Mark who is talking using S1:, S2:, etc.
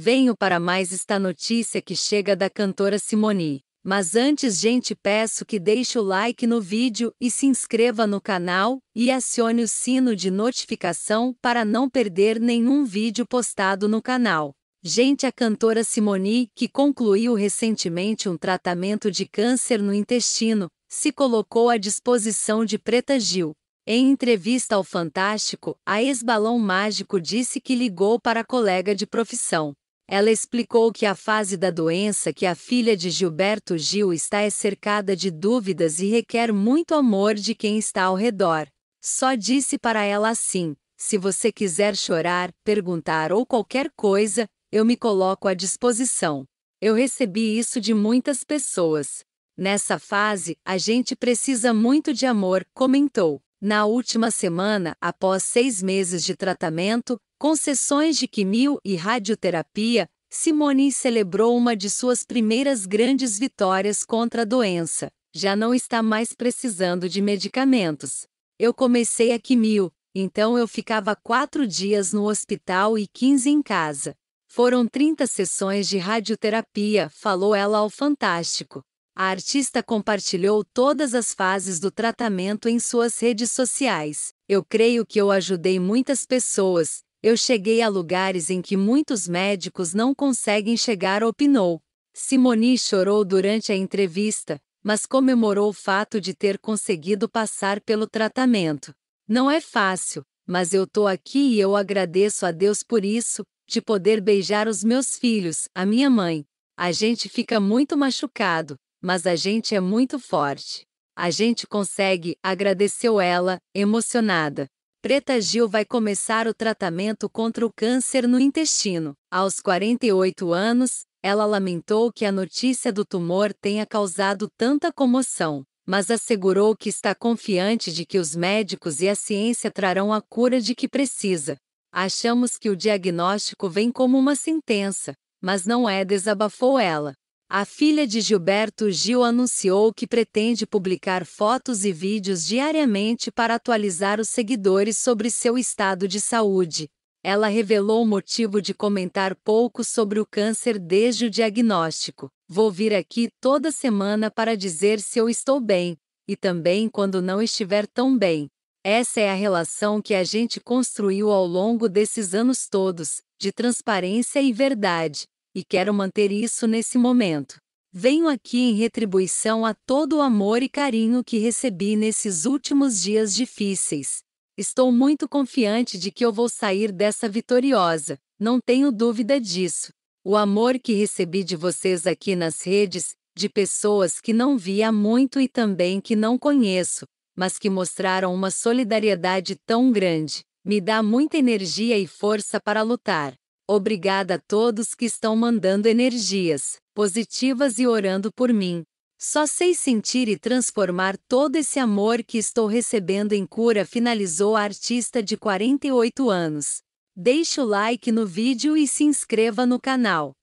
S1: Venho para mais esta notícia que chega da cantora Simoni. Mas antes, gente, peço que deixe o like no vídeo e se inscreva no canal e acione o sino de notificação para não perder nenhum vídeo postado no canal. Gente, a cantora Simoni, que concluiu recentemente um tratamento de câncer no intestino, se colocou à disposição de Preta Gil. Em entrevista ao Fantástico, a ex-balão mágico disse que ligou para a colega de profissão. Ela explicou que a fase da doença que a filha de Gilberto Gil está é cercada de dúvidas e requer muito amor de quem está ao redor. Só disse para ela assim: se você quiser chorar, perguntar ou qualquer coisa, eu me coloco à disposição. Eu recebi isso de muitas pessoas. Nessa fase, a gente precisa muito de amor, comentou. Na última semana, após seis meses de tratamento, com sessões de quimio e radioterapia, Simone celebrou uma de suas primeiras grandes vitórias contra a doença. Já não está mais precisando de medicamentos. Eu comecei a quimio, então eu ficava quatro dias no hospital e 15 em casa. Foram 30 sessões de radioterapia, falou ela ao Fantástico. A artista compartilhou todas as fases do tratamento em suas redes sociais. Eu creio que eu ajudei muitas pessoas. Eu cheguei a lugares em que muitos médicos não conseguem chegar, opinou. Simoni chorou durante a entrevista, mas comemorou o fato de ter conseguido passar pelo tratamento. Não é fácil, mas eu tô aqui e eu agradeço a Deus por isso, de poder beijar os meus filhos, a minha mãe. A gente fica muito machucado, mas a gente é muito forte. A gente consegue, agradeceu ela, emocionada. Preta Gil vai começar o tratamento contra o câncer no intestino. Aos 48 anos, ela lamentou que a notícia do tumor tenha causado tanta comoção, mas assegurou que está confiante de que os médicos e a ciência trarão a cura de que precisa. Achamos que o diagnóstico vem como uma sentença, mas não é, desabafou ela. A filha de Gilberto Gil anunciou que pretende publicar fotos e vídeos diariamente para atualizar os seguidores sobre seu estado de saúde. Ela revelou o motivo de comentar pouco sobre o câncer desde o diagnóstico. Vou vir aqui toda semana para dizer se eu estou bem, e também quando não estiver tão bem. Essa é a relação que a gente construiu ao longo desses anos todos, de transparência e verdade e quero manter isso nesse momento. Venho aqui em retribuição a todo o amor e carinho que recebi nesses últimos dias difíceis. Estou muito confiante de que eu vou sair dessa vitoriosa, não tenho dúvida disso. O amor que recebi de vocês aqui nas redes, de pessoas que não vi há muito e também que não conheço, mas que mostraram uma solidariedade tão grande, me dá muita energia e força para lutar. Obrigada a todos que estão mandando energias positivas e orando por mim. Só sei sentir e transformar todo esse amor que estou recebendo em cura, finalizou a artista de 48 anos. Deixe o like no vídeo e se inscreva no canal.